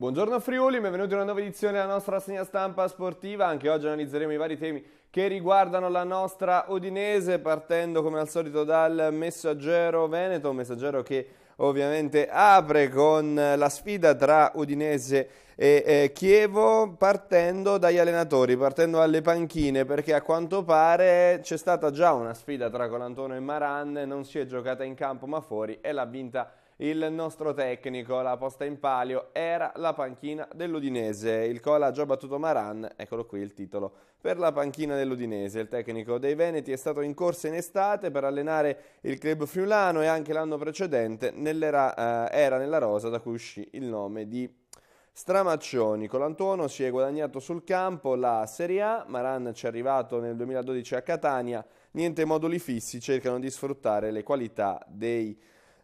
Buongiorno Friuli, benvenuti a una nuova edizione della nostra segna stampa sportiva. Anche oggi analizzeremo i vari temi che riguardano la nostra Udinese, partendo come al solito dal messaggero Veneto, un messaggero che ovviamente apre con la sfida tra Udinese e eh, Chievo partendo dagli allenatori, partendo dalle panchine perché a quanto pare c'è stata già una sfida tra Colantone e Maran, non si è giocata in campo ma fuori e l'ha vinta il nostro tecnico, la posta in palio era la panchina dell'Udinese. Il Cola ha già battuto Maran, eccolo qui il titolo. Per la panchina dell'Udinese, il tecnico dei Veneti è stato in corsa in estate per allenare il club friulano e anche l'anno precedente nell'era, eh, era nella rosa da cui uscì il nome di Stramaccioni, Colantuono si è guadagnato sul campo la Serie A, Maran ci è arrivato nel 2012 a Catania, niente moduli fissi, cercano di sfruttare le qualità dei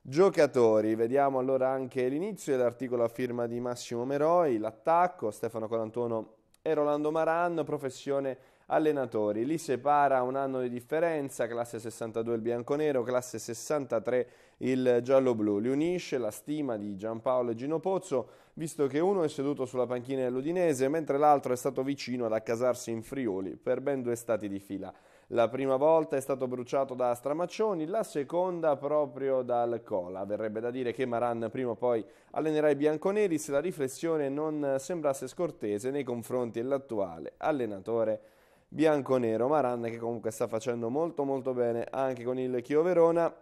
Giocatori, vediamo allora anche l'inizio dell'articolo a firma di Massimo Meroi, l'attacco, Stefano Colantuono e Rolando Maran, professione allenatori. Li separa un anno di differenza, classe 62 il bianco-nero, classe 63 il giallo-blu. Li unisce la stima di Giampaolo e Gino Pozzo, visto che uno è seduto sulla panchina dell'Udinese, mentre l'altro è stato vicino ad accasarsi in Friuli per ben due stati di fila. La prima volta è stato bruciato da Stramaccioni, la seconda proprio dal Cola. Verrebbe da dire che Maran prima o poi allenerà i bianconeri se la riflessione non sembrasse scortese nei confronti dell'attuale allenatore bianconero Maran che comunque sta facendo molto molto bene anche con il Chio Verona.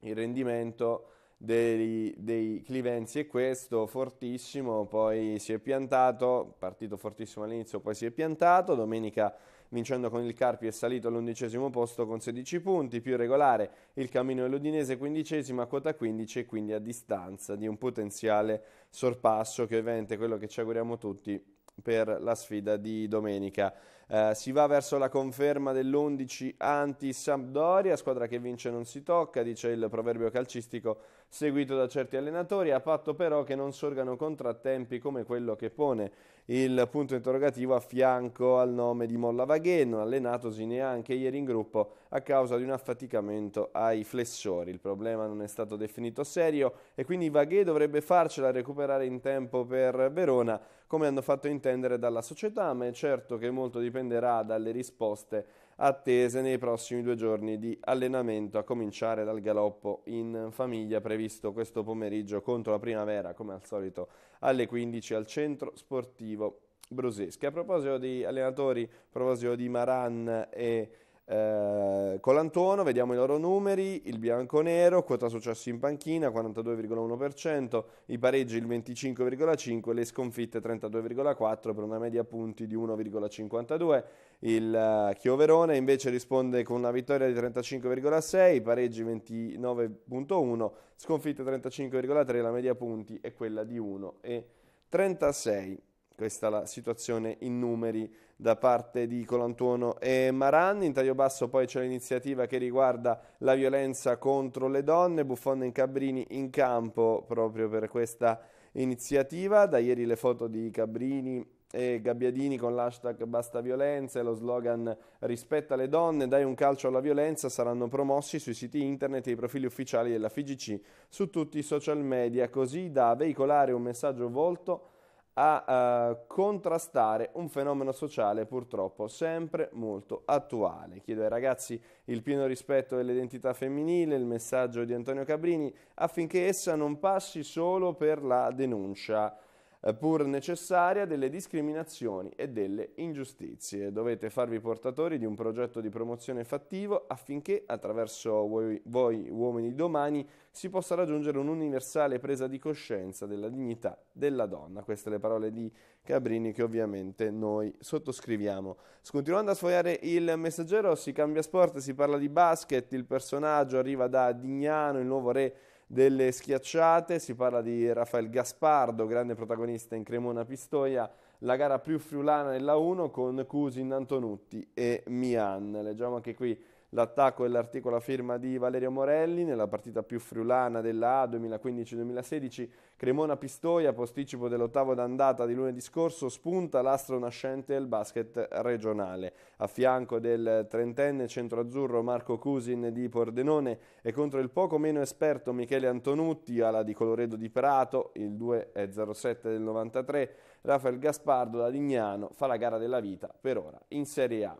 Il rendimento dei, dei, Clivenzi è questo, fortissimo, poi si è piantato, partito fortissimo all'inizio, poi si è piantato, domenica Vincendo con il Carpi è salito all'undicesimo posto con 16 punti, più regolare il cammino dell'Udinese quindicesimo a quota 15 e quindi a distanza di un potenziale sorpasso che ovviamente è quello che ci auguriamo tutti per la sfida di domenica. Eh, si va verso la conferma dell'11 anti-Sampdoria, squadra che vince non si tocca, dice il proverbio calcistico seguito da certi allenatori, a patto però che non sorgano contrattempi come quello che pone il punto interrogativo a fianco al nome di Mollavaghe, non allenatosi neanche ieri in gruppo a causa di un affaticamento ai flessori. Il problema non è stato definito serio e quindi Vaghe dovrebbe farcela recuperare in tempo per Verona, come hanno fatto intendere dalla società, ma è certo che molto dipenderà dalle risposte attese nei prossimi due giorni di allenamento, a cominciare dal galoppo in famiglia previsto questo pomeriggio contro la primavera, come al solito alle 15 al centro sportivo Bruseschi. A proposito di allenatori, a proposito di Maran e eh, Colantuono, vediamo i loro numeri, il bianco-nero, quota successo in panchina 42,1%, i pareggi il 25,5%, le sconfitte 32,4% per una media punti di 1,52%. Il eh, Chioverone invece risponde con una vittoria di 35,6, i pareggi 29,1, sconfitte 35,3, la media punti è quella di 1,36. Questa è la situazione in numeri da parte di Colantuono e Maran. In taglio basso poi c'è l'iniziativa che riguarda la violenza contro le donne, Buffon e Cabrini in campo proprio per questa iniziativa. Da ieri le foto di Cabrini e Gabbiadini con l'hashtag Basta Violenza e lo slogan Rispetta le donne, dai un calcio alla violenza saranno promossi sui siti internet e i profili ufficiali della FIGC su tutti i social media, così da veicolare un messaggio volto a uh, contrastare un fenomeno sociale purtroppo sempre molto attuale. Chiedo ai ragazzi il pieno rispetto dell'identità femminile, il messaggio di Antonio Cabrini affinché essa non passi solo per la denuncia eh, pur necessaria delle discriminazioni e delle ingiustizie. Dovete farvi portatori di un progetto di promozione fattivo affinché attraverso voi, voi uomini domani si possa raggiungere un'universale presa di coscienza della dignità della donna. Queste le parole di Cabrini che ovviamente noi sottoscriviamo. Continuando a sfogliare il messaggero si cambia sport, si parla di basket, il personaggio arriva da Dignano, il nuovo re delle schiacciate, si parla di Rafael Gaspardo, grande protagonista in Cremona Pistoia, la gara più friulana nella 1 con Cusin, Antonutti e Mian. Leggiamo anche qui L'attacco è a firma di Valerio Morelli nella partita più friulana della A 2015-2016. Cremona-Pistoia, posticipo dell'ottavo d'andata di lunedì scorso, spunta l'astro nascente del basket regionale. A fianco del trentenne centroazzurro Marco Cusin di Pordenone e contro il poco meno esperto Michele Antonutti, ala di Coloredo di Prato, il 2-07 del 93, Rafael Gaspardo da Lignano fa la gara della vita per ora in Serie A.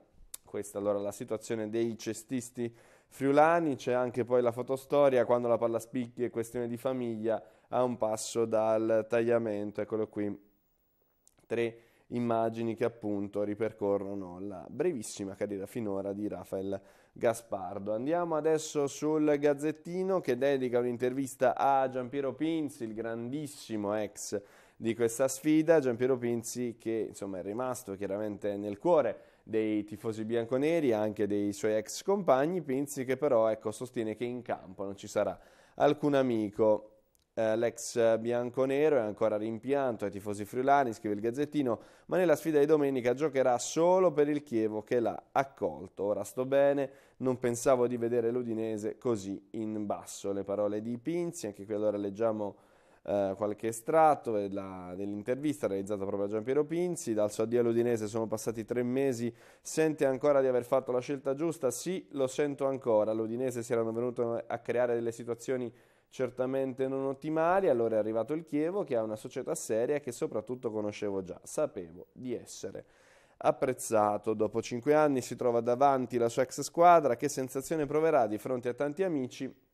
Questa allora la situazione dei cestisti friulani, c'è anche poi la fotostoria, quando la palla spicchi è questione di famiglia, a un passo dal tagliamento, eccolo qui, tre immagini che appunto ripercorrono la brevissima carriera finora di Rafael Gaspardo. Andiamo adesso sul Gazzettino che dedica un'intervista a Giampiero Pinzi, il grandissimo ex di questa sfida, Giampiero Pinzi che insomma è rimasto chiaramente nel cuore dei tifosi bianconeri, anche dei suoi ex compagni, Pinzi che però ecco, sostiene che in campo non ci sarà alcun amico. Eh, l'ex bianconero è ancora rimpianto ai tifosi friulani, scrive il Gazzettino, ma nella sfida di domenica giocherà solo per il Chievo che l'ha accolto. Ora sto bene, non pensavo di vedere l'Udinese così in basso. Le parole di Pinzi, anche qui allora leggiamo eh, qualche estratto della, eh, dell'intervista realizzata proprio da Piero Pinzi. Dal suo addio all'Udinese sono passati tre mesi. Sente ancora di aver fatto la scelta giusta? Sì, lo sento ancora. All'Udinese si erano venute a creare delle situazioni certamente non ottimali. Allora è arrivato il Chievo, che è una società seria che soprattutto conoscevo già. Sapevo di essere apprezzato. Dopo cinque anni si trova davanti la sua ex squadra. Che sensazione proverà di fronte a tanti amici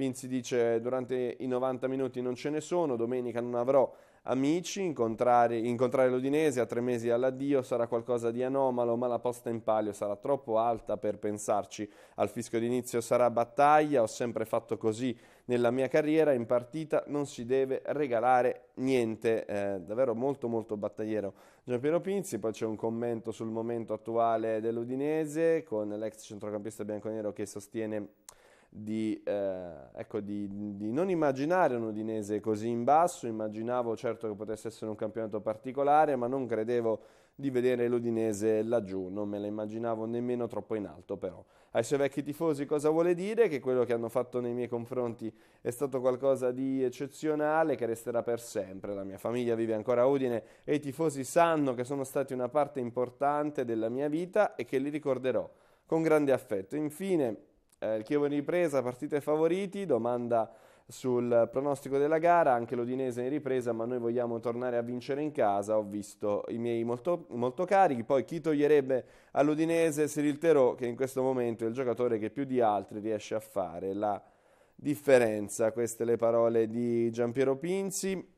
Pinzi dice durante i 90 minuti non ce ne sono, domenica non avrò amici, incontrare, incontrare l'Udinese a tre mesi all'addio sarà qualcosa di anomalo, ma la posta in palio sarà troppo alta per pensarci. Al fisco d'inizio sarà battaglia, ho sempre fatto così nella mia carriera, in partita non si deve regalare niente, eh, davvero molto molto battagliero Giampiero Pinzi, poi c'è un commento sul momento attuale dell'Udinese con l'ex centrocampista bianconero che sostiene di, eh, ecco, di, di, non immaginare un Udinese così in basso, immaginavo certo che potesse essere un campionato particolare, ma non credevo di vedere l'Udinese laggiù, non me la immaginavo nemmeno troppo in alto però. Ai suoi vecchi tifosi cosa vuole dire? Che quello che hanno fatto nei miei confronti è stato qualcosa di eccezionale che resterà per sempre. La mia famiglia vive ancora a Udine e i tifosi sanno che sono stati una parte importante della mia vita e che li ricorderò con grande affetto. Infine, eh, il Chievo in ripresa, partite favoriti, domanda sul pronostico della gara, anche l'Odinese in ripresa, ma noi vogliamo tornare a vincere in casa, ho visto i miei molto, molto carichi, poi chi toglierebbe all'Udinese Cyril Terò, che in questo momento è il giocatore che più di altri riesce a fare la differenza, queste le parole di Giampiero Pinzi,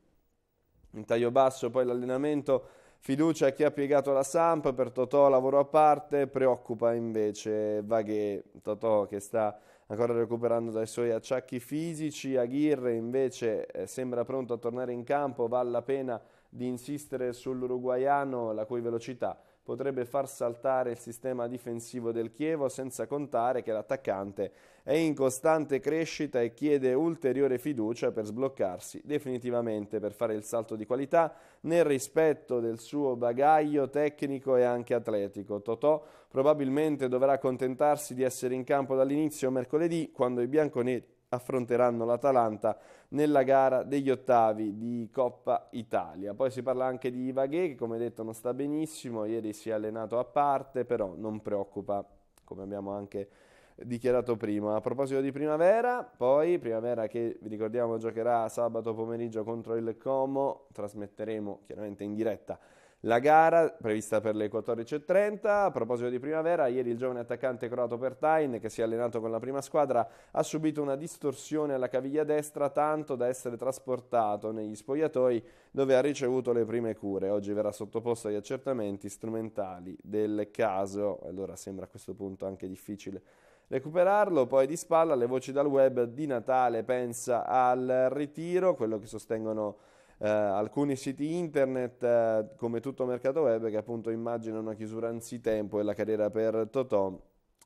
in taglio basso poi l'allenamento Fiducia a chi ha piegato la Samp, per Totò lavoro a parte, preoccupa invece Vaghe, Totò che sta ancora recuperando dai suoi acciacchi fisici, Aguirre invece eh, sembra pronto a tornare in campo, vale la pena di insistere sull'uruguaiano la cui velocità potrebbe far saltare il sistema difensivo del Chievo, senza contare che l'attaccante è in costante crescita e chiede ulteriore fiducia per sbloccarsi definitivamente, per fare il salto di qualità nel rispetto del suo bagaglio tecnico e anche atletico. Totò probabilmente dovrà accontentarsi di essere in campo dall'inizio mercoledì, quando i bianconeri affronteranno l'Atalanta nella gara degli ottavi di Coppa Italia. Poi si parla anche di Ivaghe che come detto non sta benissimo, ieri si è allenato a parte, però non preoccupa, come abbiamo anche dichiarato prima. A proposito di primavera, poi primavera che vi ricordiamo giocherà sabato pomeriggio contro il Como, trasmetteremo chiaramente in diretta la gara prevista per le 14.30. A proposito di primavera, ieri il giovane attaccante croato Pertain, che si è allenato con la prima squadra, ha subito una distorsione alla caviglia destra, tanto da essere trasportato negli spogliatoi dove ha ricevuto le prime cure. Oggi verrà sottoposto agli accertamenti strumentali del caso. Allora sembra a questo punto anche difficile recuperarlo. Poi di spalla le voci dal web di Natale pensa al ritiro, quello che sostengono eh, alcuni siti internet, eh, come tutto mercato web, che appunto immaginano una chiusura anzitempo e la carriera per Totò.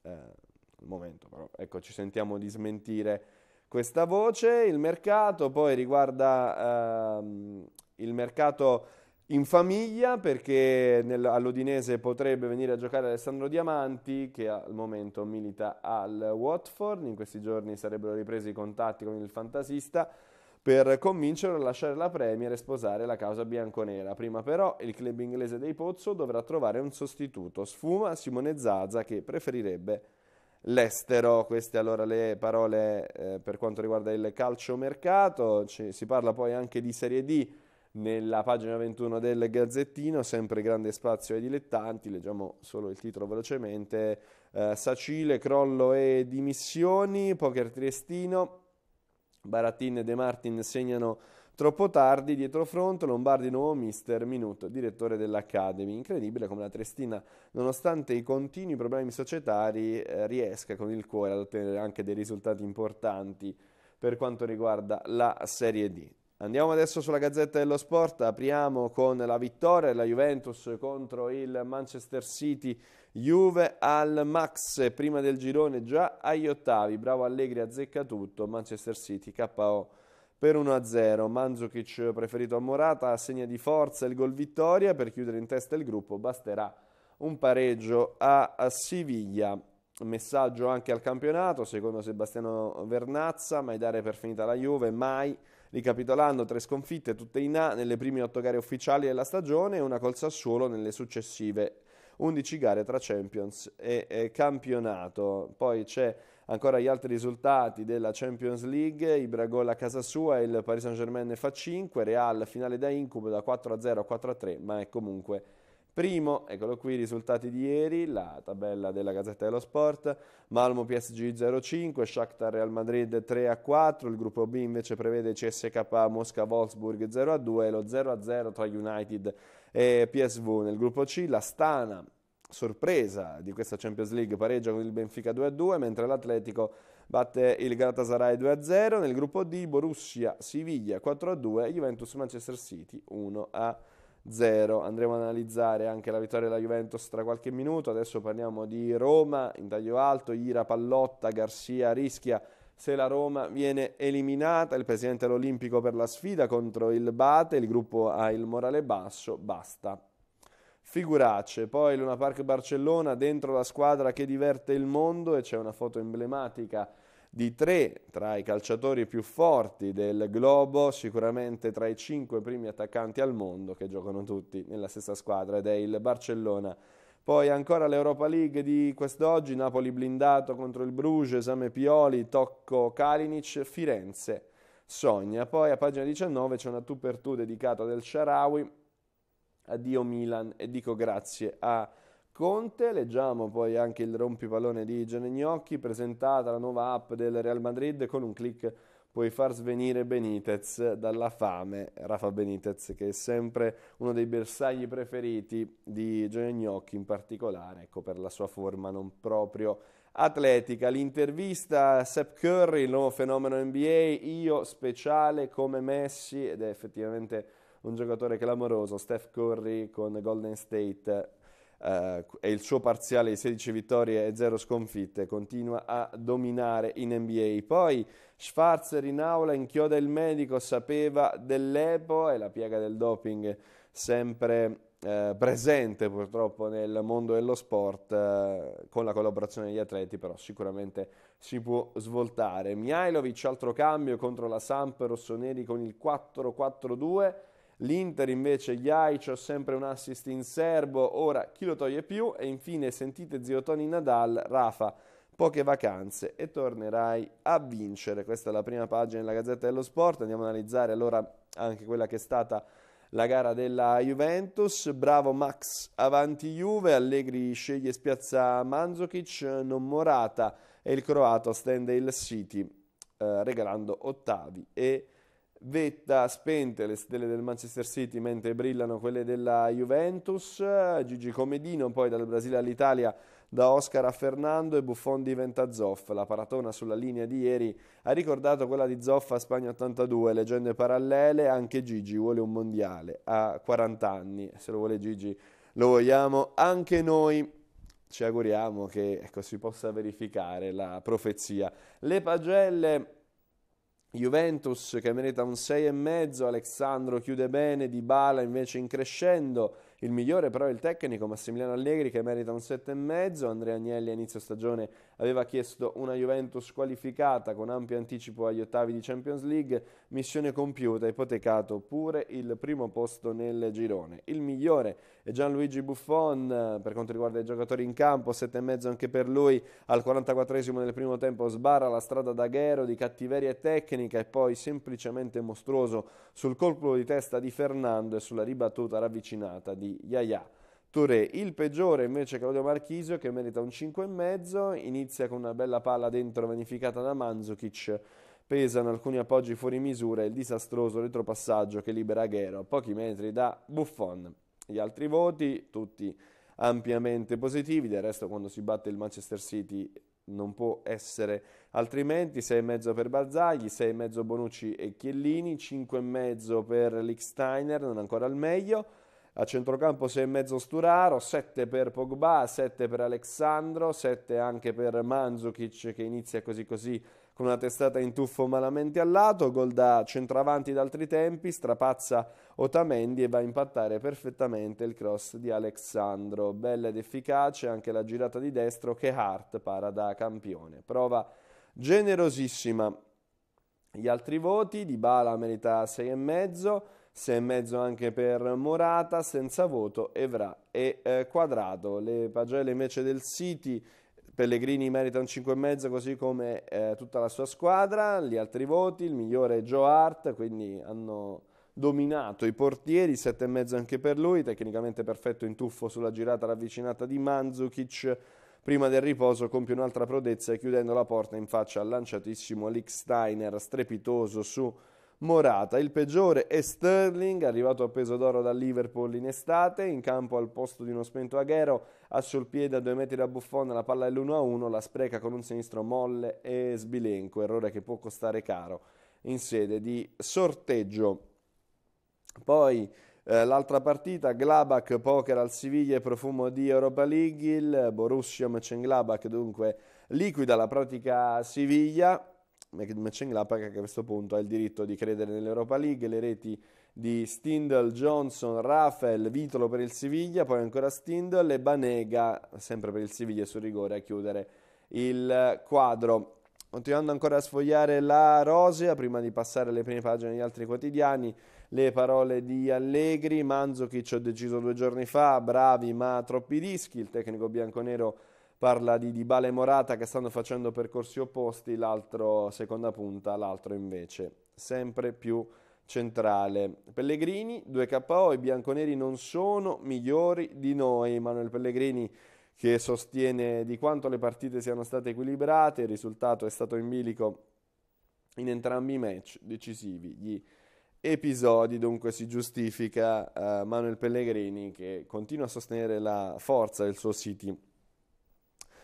Eh, al momento, però, ecco, ci sentiamo di smentire questa voce. Il mercato poi riguarda ehm, il mercato in famiglia perché nel, all'Udinese potrebbe venire a giocare Alessandro Diamanti che al momento milita al Watford. In questi giorni sarebbero ripresi i contatti con il fantasista per convincerlo a lasciare la Premier e sposare la causa bianconera. Prima però il club inglese dei Pozzo dovrà trovare un sostituto. Sfuma Simone Zaza che preferirebbe l'estero. Queste allora le parole eh, per quanto riguarda il calciomercato. Ci, si parla poi anche di Serie D nella pagina 21 del Gazzettino, sempre grande spazio ai dilettanti, leggiamo solo il titolo velocemente. Eh, Sacile, crollo e dimissioni, poker triestino Baratin e De Martin segnano troppo tardi, dietro fronte, Lombardi nuovo mister, minuto, direttore dell'Academy. Incredibile come la Trestina, nonostante i continui problemi societari, eh, riesca con il cuore ad ottenere anche dei risultati importanti per quanto riguarda la Serie D. Andiamo adesso sulla Gazzetta dello Sport, apriamo con la vittoria della Juventus contro il Manchester City Juve al Max, prima del girone già agli ottavi, bravo Allegri azzecca tutto, Manchester City KO per 1-0, Manzukic preferito a Morata, segna di forza il gol vittoria, per chiudere in testa il gruppo basterà un pareggio a, a Siviglia. Messaggio anche al campionato, secondo Sebastiano Vernazza, mai dare per finita la Juve, mai ricapitolando tre sconfitte tutte in A nelle prime otto gare ufficiali della stagione e una col Sassuolo nelle successive 11 gare tra Champions e, e campionato. Poi c'è ancora gli altri risultati della Champions League, i Bragol a casa sua, il Paris Saint-Germain fa 5, Real finale da incubo da 4-0 a a 4-3, a ma è comunque primo, eccolo qui i risultati di ieri, la tabella della Gazzetta dello Sport, Malmo PSG 0-5, Shakhtar Real Madrid 3-4, il gruppo B invece prevede CSK Mosca Wolfsburg 0-2 lo 0-0 tra United e PSV nel gruppo C, la Stana, sorpresa di questa Champions League, pareggia con il Benfica 2-2, mentre l'Atletico batte il Galatasaray 2-0, nel gruppo D Borussia Siviglia 4-2, Juventus Manchester City 1-0. Andremo ad analizzare anche la vittoria della Juventus tra qualche minuto, adesso parliamo di Roma, in taglio alto, Ira Pallotta, Garcia rischia se la Roma viene eliminata, il presidente dell'Olimpico per la sfida contro il Bate, il gruppo ha il morale basso, basta. Figuracce, poi Luna Park Barcellona dentro la squadra che diverte il mondo e c'è una foto emblematica di tre tra i calciatori più forti del globo, sicuramente tra i cinque primi attaccanti al mondo che giocano tutti nella stessa squadra ed è il Barcellona poi ancora l'Europa League di quest'oggi, Napoli blindato contro il Bruges, esame Pioli, Tocco Kalinic, Firenze, Sogna. Poi a pagina 19 c'è una tu per tu dedicata del Sharawi, addio Milan e dico grazie a Conte. Leggiamo poi anche il rompipallone di Gene Gnocchi, presentata la nuova app del Real Madrid con un clic puoi far svenire Benitez dalla fame, Rafa Benitez che è sempre uno dei bersagli preferiti di Gioia Gnocchi in particolare, ecco per la sua forma non proprio atletica. L'intervista a Sepp Curry, il nuovo fenomeno NBA, io speciale come Messi ed è effettivamente un giocatore clamoroso, Steph Curry con Golden State eh, e il suo parziale di 16 vittorie e 0 sconfitte continua a dominare in NBA. Poi Schwarzer in aula inchioda il medico, sapeva dell'Epo e la piega del doping sempre eh, presente purtroppo nel mondo dello sport eh, con la collaborazione degli atleti però sicuramente si può svoltare Mihailovic altro cambio contro la Samp rossoneri con il 4-4-2 L'Inter invece Jaic ha sempre un assist in serbo, ora chi lo toglie più? E infine sentite zio Tony Nadal, Rafa, poche vacanze e tornerai a vincere. Questa è la prima pagina della Gazzetta dello Sport, andiamo ad analizzare allora anche quella che è stata la gara della Juventus. Bravo Max, avanti Juve, Allegri sceglie spiazza Manzokic, non Morata e il croato stende il City eh, regalando ottavi e Vetta spente le stelle del Manchester City mentre brillano quelle della Juventus, Gigi Comedino poi dal Brasile all'Italia da Oscar a Fernando e Buffon diventa Zoff. La paratona sulla linea di ieri ha ricordato quella di Zoff a Spagna 82, leggende parallele, anche Gigi vuole un mondiale a 40 anni, se lo vuole Gigi lo vogliamo anche noi. Ci auguriamo che ecco, si possa verificare la profezia. Le pagelle Juventus che merita un 6,5, Alessandro chiude bene, Dybala invece in crescendo, il migliore però è il tecnico Massimiliano Allegri che merita un 7,5, Andrea Agnelli a inizio stagione aveva chiesto una Juventus qualificata con ampio anticipo agli ottavi di Champions League, missione compiuta, ipotecato pure il primo posto nel girone. Il migliore è Gianluigi Buffon per quanto riguarda i giocatori in campo, e mezzo anche per lui, al 44esimo nel primo tempo sbarra la strada da Ghero di cattiveria tecnica e poi semplicemente mostruoso sul colpo di testa di Fernando e sulla ribattuta ravvicinata di Yaya. Touré. Il peggiore invece è Claudio Marchisio che merita un 5,5, inizia con una bella palla dentro vanificata da Manzukic, pesano alcuni appoggi fuori misura e il disastroso retropassaggio che libera Ghero a pochi metri da Buffon. Gli altri voti, tutti ampiamente positivi, del resto quando si batte il Manchester City non può essere altrimenti, 6,5 per Barzagli, 6,5 Bonucci e Chiellini, 5,5 per Licksteiner, non ancora al meglio, a centrocampo 6,5 Sturaro, 7 per Pogba, 7 per Alexandro, 7 anche per Manzukic che inizia così così con una testata in tuffo malamente al lato, gol da centravanti d'altri tempi, strapazza Otamendi e va a impattare perfettamente il cross di Alexandro. Bella ed efficace anche la girata di destro che Hart para da campione. Prova generosissima. Gli altri voti, Di Bala merita 6,5 6 e mezzo anche per Morata, senza voto Evra e eh, Quadrato. Le pagelle invece del City, Pellegrini merita un 5 e mezzo così come eh, tutta la sua squadra, gli altri voti, il migliore è Joe Hart, quindi hanno dominato i portieri, 7 e mezzo anche per lui, tecnicamente perfetto in tuffo sulla girata ravvicinata di Mandzukic. Prima del riposo compie un'altra prodezza chiudendo la porta in faccia al lanciatissimo Lick Steiner, strepitoso su Morata. Il peggiore è Sterling, arrivato a peso d'oro dal Liverpool in estate, in campo al posto di uno spento Aghero, ha sul piede a due metri da Buffon, la palla è l'1-1, la spreca con un sinistro molle e sbilenco, errore che può costare caro in sede di sorteggio. Poi eh, l'altra partita, Glabach poker al Siviglia e profumo di Europa League, il Borussia Mönchengladbach dunque liquida la pratica Siviglia, Mönchengladbach che a questo punto ha il diritto di credere nell'Europa League, le reti di Stindl, Johnson, Rafael, Vitolo per il Siviglia, poi ancora Stindl e Banega sempre per il Siviglia sul rigore a chiudere il quadro. Continuando ancora a sfogliare la Rosea, prima di passare alle prime pagine degli altri quotidiani, le parole di Allegri, Manzukic ho deciso due giorni fa, bravi ma troppi dischi, il tecnico bianconero nero parla di Dybala e Morata che stanno facendo percorsi opposti, l'altro seconda punta, l'altro invece sempre più centrale. Pellegrini, 2KO, i bianconeri non sono migliori di noi, Manuel Pellegrini che sostiene di quanto le partite siano state equilibrate, il risultato è stato in bilico in entrambi i match decisivi. Gli episodi, dunque si giustifica uh, Manuel Pellegrini che continua a sostenere la forza del suo City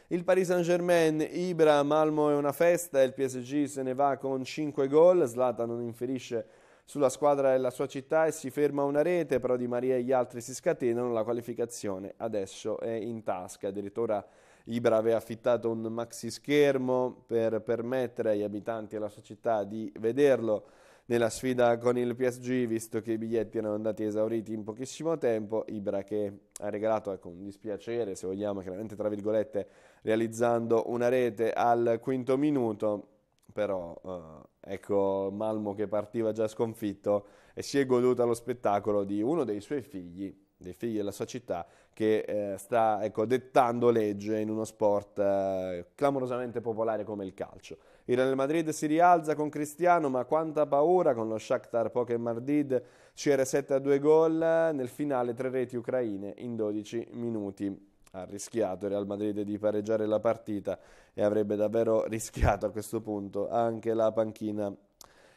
il Paris Saint-Germain, Ibra, Malmo è una festa, il PSG se ne va con 5 gol, Slata non inferisce sulla squadra della sua città e si ferma una rete, però Di Maria e gli altri si scatenano, la qualificazione adesso è in tasca, addirittura Ibra aveva affittato un maxi schermo per permettere agli abitanti della sua città di vederlo nella sfida con il PSG, visto che i biglietti erano andati esauriti in pochissimo tempo, Ibra che ha regalato ecco, un dispiacere, se vogliamo, chiaramente tra virgolette, realizzando una rete al quinto minuto, però eh, ecco Malmo che partiva già sconfitto e si è goduta lo spettacolo di uno dei suoi figli, dei figli della sua città, che eh, sta ecco, dettando legge in uno sport eh, clamorosamente popolare come il calcio. Il Real Madrid si rialza con Cristiano, ma quanta paura con lo Shakhtar Poker Mardid, CR7 a due gol, nel finale tre reti ucraine in 12 minuti ha rischiato il Real Madrid di pareggiare la partita e avrebbe davvero rischiato a questo punto anche la panchina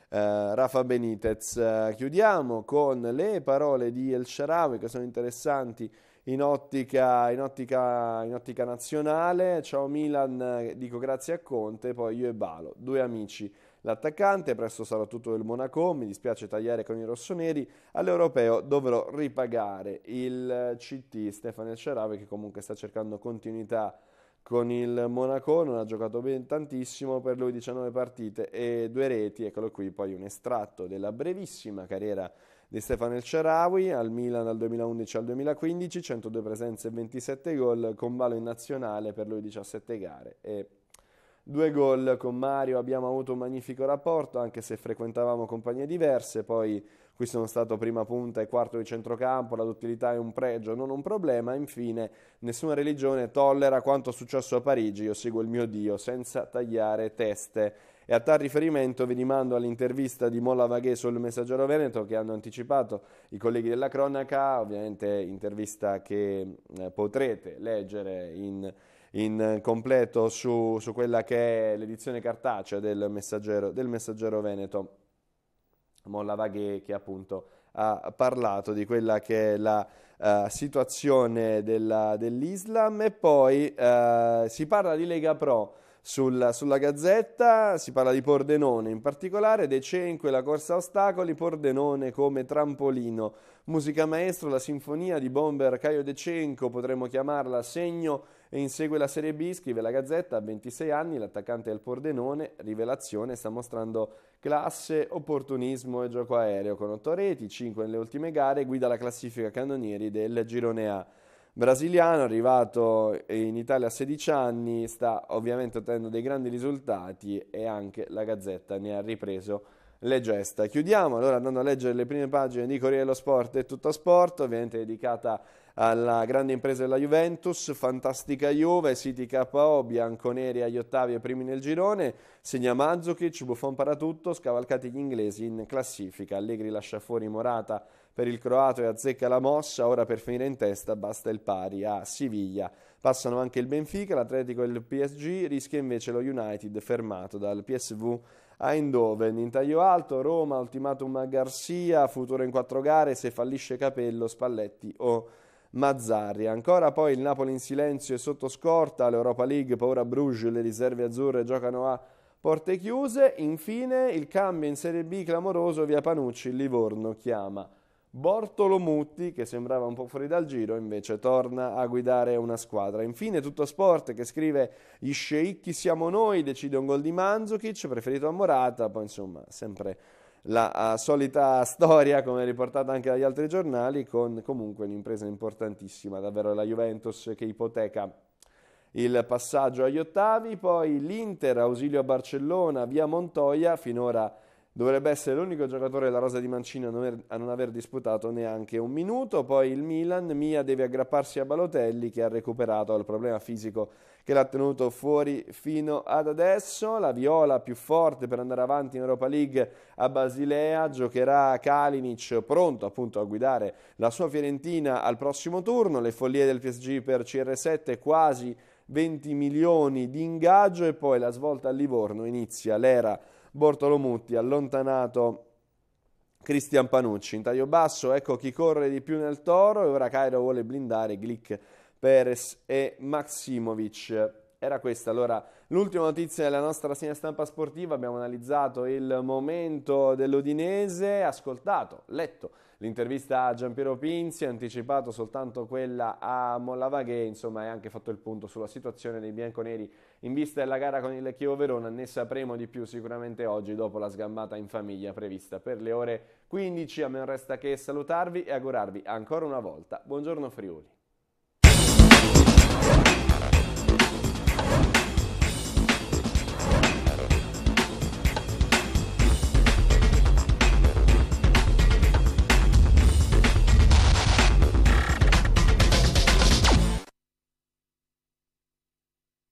Uh, Rafa Benitez. Eh, chiudiamo con le parole di El Sharawi che sono interessanti in ottica, in ottica, in ottica nazionale. Ciao Milan, dico grazie a Conte, poi io e Balo, due amici L'attaccante, presto sarà tutto del Monaco, mi dispiace tagliare con i rossoneri, all'Europeo dovrò ripagare il eh, CT Stefano Cerave che comunque sta cercando continuità con il Monaco, non ha giocato ben tantissimo, per lui 19 partite e due reti, eccolo qui poi un estratto della brevissima carriera di Stefano El Sharawi al Milan dal 2011 al 2015, 102 presenze e 27 gol, con ballo in nazionale per lui 17 gare e Due gol con Mario, abbiamo avuto un magnifico rapporto, anche se frequentavamo compagnie diverse, poi qui sono stato prima punta e quarto di centrocampo, la duttilità è un pregio, non un problema, infine nessuna religione tollera quanto è successo a Parigi, io seguo il mio Dio senza tagliare teste. E a tal riferimento vi rimando all'intervista di Molla Vaghe sul Messaggero Veneto che hanno anticipato i colleghi della cronaca, ovviamente intervista che eh, potrete leggere in in completo su, su quella che è l'edizione cartacea del Messaggero, del messaggero Veneto. Mollavaghe che appunto ha parlato di quella che è la uh, situazione della, dell'Islam e poi uh, si parla di Lega Pro sul, sulla Gazzetta, si parla di Pordenone in particolare, De Cenco e la corsa a ostacoli, Pordenone come trampolino, musica maestro, la sinfonia di Bomber Caio De Cenco, potremmo chiamarla segno e insegue la Serie B, scrive la Gazzetta, a 26 anni l'attaccante del Pordenone, rivelazione, sta mostrando classe, opportunismo e gioco aereo con 8 reti, 5 nelle ultime gare, guida la classifica cannonieri del girone A. Brasiliano, arrivato in Italia a 16 anni, sta ovviamente ottenendo dei grandi risultati e anche la Gazzetta ne ha ripreso le gesta. Chiudiamo allora andando a leggere le prime pagine di Corriere dello Sport e Tutto Sport, ovviamente dedicata a alla grande impresa della Juventus, fantastica Juve, City KO, Bianconeri agli ottavi e primi nel girone, segna Mazzucic, Buffon para tutto, scavalcati gli inglesi in classifica, Allegri lascia fuori Morata per il croato e azzecca la mossa, ora per finire in testa basta il pari a Siviglia. Passano anche il Benfica, l'Atletico e il PSG, rischia invece lo United fermato dal PSV a Eindhoven. In taglio alto, Roma, ultimatum a Garcia, futuro in quattro gare, se fallisce Capello, Spalletti o... Oh. Mazzarri. Ancora poi il Napoli in silenzio e sotto scorta, l'Europa League, paura Bruges, le riserve azzurre giocano a porte chiuse. Infine il cambio in Serie B clamoroso via Panucci, il Livorno chiama. Bortolo Mutti, che sembrava un po' fuori dal giro, invece torna a guidare una squadra. Infine tutto sport che scrive gli sceicchi siamo noi, decide un gol di Manzukic, preferito a Morata, poi insomma sempre la solita storia, come riportata anche dagli altri giornali, con comunque un'impresa importantissima, davvero la Juventus che ipoteca il passaggio agli ottavi, poi l'Inter, ausilio a Barcellona, via Montoya, finora dovrebbe essere l'unico giocatore della rosa di Mancino a non, aver, a non aver disputato neanche un minuto, poi il Milan, Mia deve aggrapparsi a Balotelli che ha recuperato il problema fisico che l'ha tenuto fuori fino ad adesso. La viola più forte per andare avanti in Europa League a Basilea. Giocherà Kalinic pronto appunto a guidare la sua Fiorentina al prossimo turno. Le follie del PSG per CR7 quasi 20 milioni di ingaggio e poi la svolta a Livorno inizia l'era Bortolomutti allontanato Cristian Panucci. In taglio basso, ecco chi corre di più nel toro e ora Cairo vuole blindare Glick Perez e Maximovic. Era questa allora l'ultima notizia della nostra segna stampa sportiva. Abbiamo analizzato il momento dell'Odinese, ascoltato, letto l'intervista a Giampiero Pinzi, anticipato soltanto quella a Mollavaghe, insomma e anche fatto il punto sulla situazione dei bianconeri in vista della gara con il Chievo Verona, ne sapremo di più sicuramente oggi dopo la sgambata in famiglia prevista per le ore 15, a me non resta che salutarvi e augurarvi ancora una volta buongiorno Friuli.